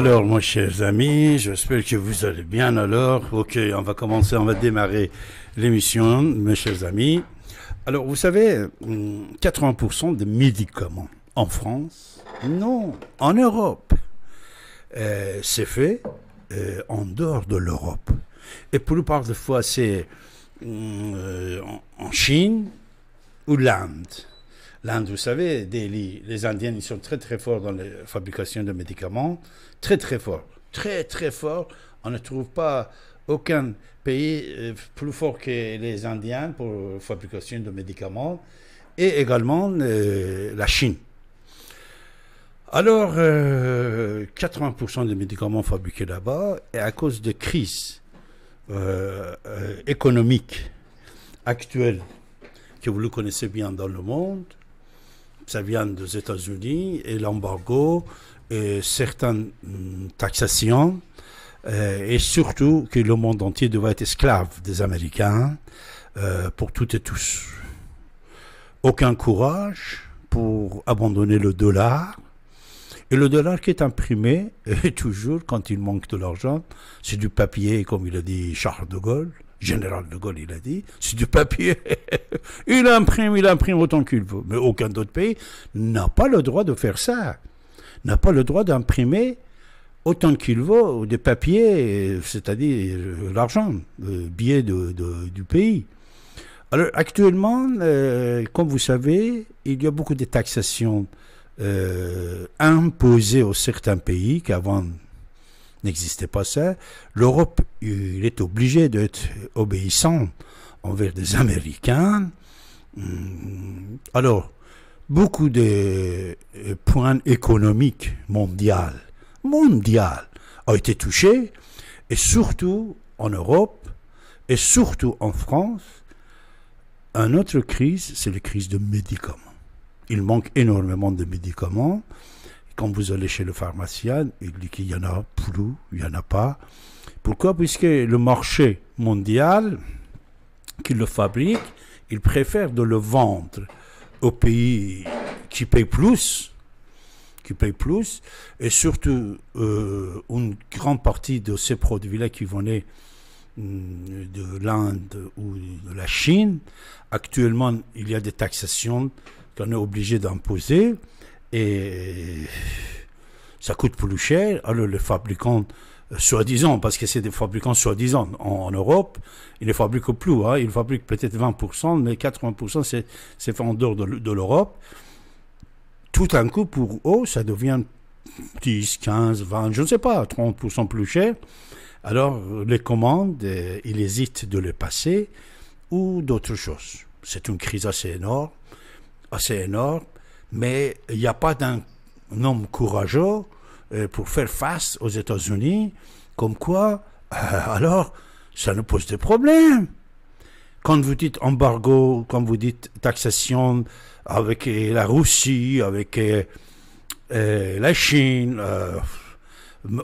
Alors, mes chers amis, j'espère que vous allez bien. Alors, ok, on va commencer, on va démarrer l'émission, mes chers amis. Alors, vous savez, 80% hmm, des médicaments en France, non, en Europe, euh, c'est fait euh, en dehors de l'Europe. Et pour la plupart des fois, c'est hmm, euh, en Chine ou l'Inde. L'Inde, vous savez, Delhi, les Indiens, ils sont très très forts dans la fabrication de médicaments, très très forts, très très forts. On ne trouve pas aucun pays euh, plus fort que les Indiens pour la fabrication de médicaments, et également euh, la Chine. Alors, 80% euh, des médicaments fabriqués là-bas, et à cause de crises euh, économiques actuelles que vous le connaissez bien dans le monde, ça vient des États-Unis et l'embargo et certaines hum, taxations euh, et surtout que le monde entier devrait être esclave des Américains euh, pour toutes et tous. Aucun courage pour abandonner le dollar. Et le dollar qui est imprimé, et toujours quand il manque de l'argent, c'est du papier, comme il a dit Charles de Gaulle, général de Gaulle, il a dit, c'est du papier. il imprime, il imprime autant qu'il veut. Mais aucun autre pays n'a pas le droit de faire ça. N'a pas le droit d'imprimer autant qu'il veut des papiers, c'est-à-dire euh, l'argent, le euh, billet du pays. Alors actuellement, euh, comme vous savez, il y a beaucoup de taxations imposées aux certains pays qu'avant n'existait pas ça, l'Europe, euh, il est obligé d'être obéissant envers des Américains. Hmm. Alors, beaucoup de euh, points économiques mondial mondial, ont été touchés, et surtout en Europe, et surtout en France. Une autre crise, c'est la crise de médicaments. Il manque énormément de médicaments quand vous allez chez le pharmacien, il dit qu'il y en a plus, il n'y en a pas. Pourquoi Puisque le marché mondial qui le fabrique, il préfère de le vendre aux pays qui payent plus, qui payent plus, et surtout euh, une grande partie de ces produits-là qui venaient mm, de l'Inde ou de la Chine. Actuellement, il y a des taxations qu'on est obligé d'imposer. Et ça coûte plus cher. Alors les fabricants, euh, soi-disant, parce que c'est des fabricants soi-disant en, Europe, ils ne fabriquent plus. Hein. Ils fabriquent peut-être 20%, mais 80% c'est, fait en dehors de, l'Europe. Tout d'un coup, pour eux, ça devient 10, 15, 20, je ne sais pas, 30% plus cher. Alors, les commandes, euh, ils hésitent de les passer ou d'autres choses. C'est une crise assez énorme, assez énorme mais il n'y a pas d'un homme courageux euh, pour faire face aux États-Unis, comme quoi, euh, alors, ça nous pose des problèmes. Quand vous dites embargo, quand vous dites taxation avec euh, la Russie, avec la Chine,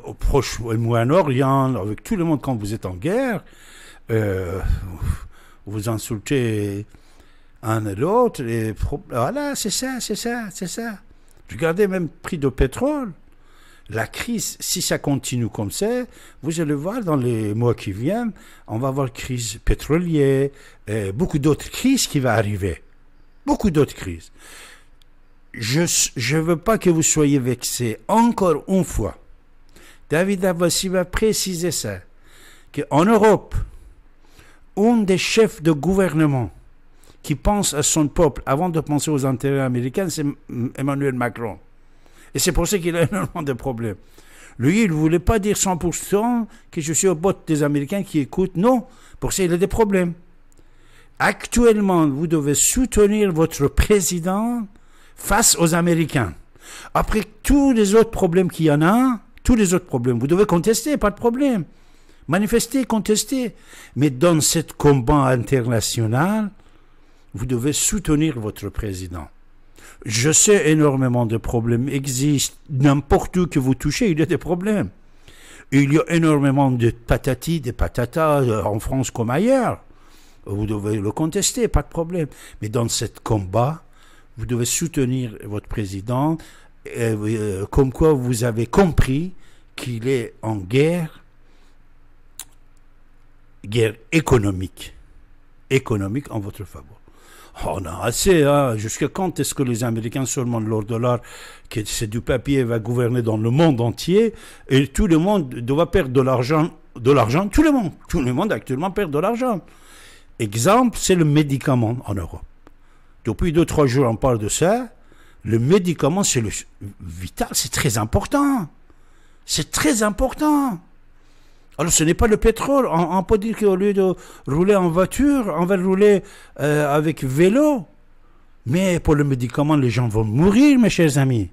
au Proche orient avec tout le monde, quand vous êtes en guerre, vous insultez un et l'autre. Et voilà, c'est ça, c'est ça, c'est ça. Regardez même prix de pétrole. La crise, si ça continue comme ça, vous allez voir dans les mois qui viennent, on va avoir crise pétrolière, euh, beaucoup d'autres crises qui vont arriver. Beaucoup d'autres crises. Je ne veux pas que vous soyez vexés. Encore une fois, David Abbassi va préciser ça, qu'en Europe, un des chefs de gouvernement qui pense à son peuple avant de penser aux intérêts américains, c'est Emmanuel Macron. Et c'est pour ça qu'il a énormément de problèmes. Lui, il ne voulait pas dire 100% que je suis au bot des Américains qui écoutent. Non, pour ça, il a des problèmes. Actuellement, vous devez soutenir votre président face aux Américains. Après tous les autres problèmes qu'il y en a, tous les autres problèmes, vous devez contester, pas de problème. Manifester, contester. Mais dans ce combat international, vous devez soutenir votre président. Je sais énormément de problèmes existent. N'importe où que vous touchez, il y a des problèmes. Il y a énormément de patatis, des patatas euh, en France comme ailleurs. Vous devez le contester, pas de problème. Mais dans ce combat, vous devez soutenir votre président, euh, euh, comme quoi vous avez compris qu'il est en guerre, guerre économique, économique en votre faveur. Oh, on a assez, hein. Jusqu'à quand est-ce que les Américains, seulement leur dollar, qui c'est du papier, va gouverner dans le monde entier et tout le monde doit perdre de l'argent, de l'argent, tout le monde. Tout le monde actuellement perd de l'argent. Exemple, c'est le médicament en Europe. Depuis deux, trois jours, on parle de ça. Le médicament, c'est le vital, c'est très important. C'est très important. Alors ce n'est pas le pétrole. On, peut dire qu'au lieu de rouler en voiture, on va rouler euh, avec vélo. Mais pour le médicament, les gens vont mourir, mes chers amis.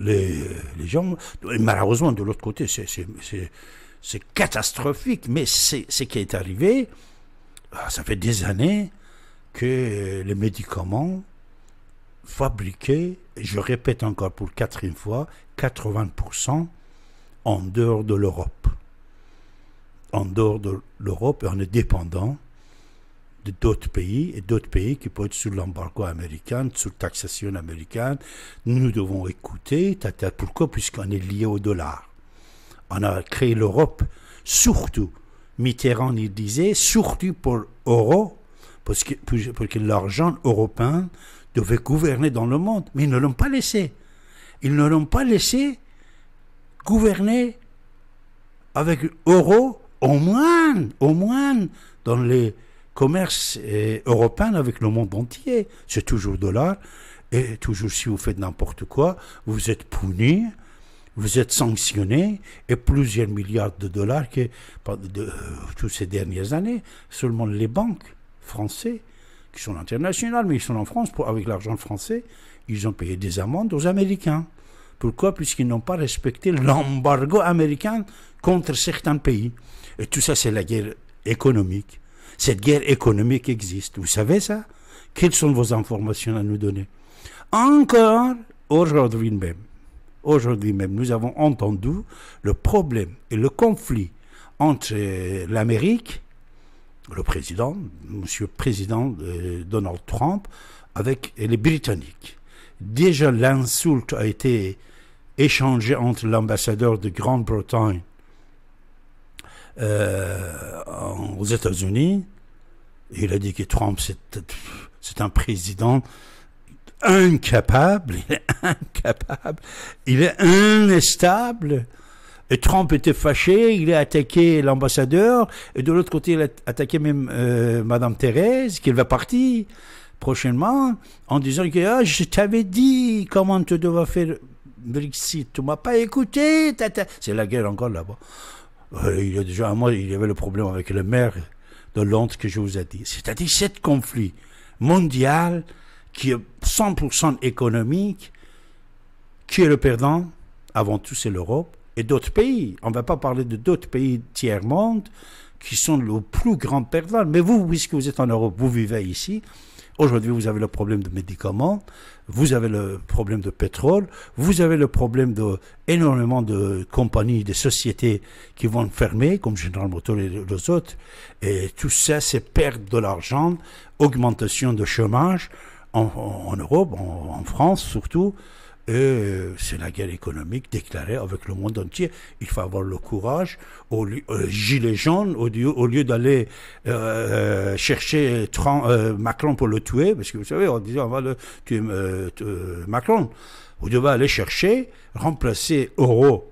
Les, gens, malheureusement, de l'autre côté, c'est catastrophique. Mais ce qui est arrivé, ah, ça fait des années que les médicaments fabriqués, je répète encore pour quatrième fois, 80% en dehors de l'Europe. En dehors de l'Europe, on est dépendant de d'autres pays et d'autres pays qui peuvent être sous l'embargo américain, sous la taxation américaine. Nous devons écouter, pourquoi Puisqu'on est lié au dollar. On a créé l'Europe, surtout, Mitterrand il disait, surtout pour l'euro, parce que, que l'argent européen devait gouverner dans le monde, mais ils ne l'ont pas laissé. Ils ne l'ont pas laissé gouverner avec euros au moins, au moins dans les commerces eh, européens avec le monde entier. C'est toujours dollar. Et toujours si vous faites n'importe quoi, vous êtes puni, vous êtes sanctionné, et plusieurs milliards de dollars que, de, euh, toutes ces dernières années, seulement les banques françaises, qui sont internationales, mais ils sont en France, pour, avec l'argent français, ils ont payé des amendes aux Américains. Pourquoi Puisqu'ils n'ont pas respecté l'embargo américain contre certains pays. Et tout ça, c'est la guerre économique. Cette guerre économique existe. Vous savez ça Quelles sont vos informations à nous donner Encore aujourd'hui même, aujourd'hui même, nous avons entendu le problème et le conflit entre l'Amérique, le président, monsieur le président euh, Donald Trump, avec les Britanniques. Déjà, l'insulte a été échangé entre l'ambassadeur de Grande-Bretagne euh, aux États-Unis. Il a dit que Trump, c'est un président incapable, il est incapable, il est instable. Et Trump était fâché, il a attaqué l'ambassadeur, et de l'autre côté, il a attaqué même euh, Madame Thérèse, qui va partir prochainement, en disant que ah, je t'avais dit comment tu devais faire Brexit, tu m'as pas écouté, c'est la guerre encore là-bas. Euh, il y a déjà un mois, il y avait le problème avec le maire de Londres que je vous ai dit. C'est-à-dire cet conflit mondial qui est 100% économique, qui est le perdant, avant tout c'est l'Europe, et d'autres pays. On ne va pas parler de d'autres pays tiers-monde qui sont le plus grand perdant. Mais vous, puisque vous êtes en Europe, vous vivez ici, Aujourd'hui, vous avez le problème de médicaments, vous avez le problème de pétrole, vous avez le problème de énormément de compagnies, de sociétés qui vont fermer, comme General Motors et les autres. Et tout ça, c'est perte de l'argent, augmentation de chômage en, Europe, en France surtout. Et euh, c'est la guerre économique déclarée avec le monde entier. Il faut avoir le courage, au, euh, gilet jaune, au lieu, d'aller euh, chercher Macron pour le tuer, parce que vous savez, on disait on va le tuer Macron. Vous devez aller chercher, remplacer euro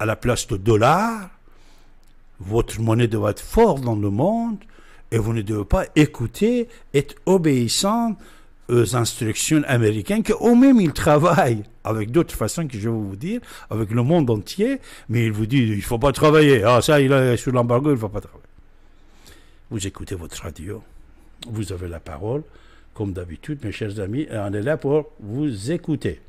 à la place de dollar. Votre monnaie doit être forte dans le monde et vous ne devez pas écouter, être obéissant aux instructions américaines, au même ils travaillent avec d'autres façons que je vais vous dire, avec le monde entier, mais il vous dit il faut pas travailler. Ah, ça, il est sur l'embargo, il ne faut pas travailler. Vous écoutez votre radio, vous avez la parole, comme d'habitude, mes chers amis, et on est là pour vous écouter.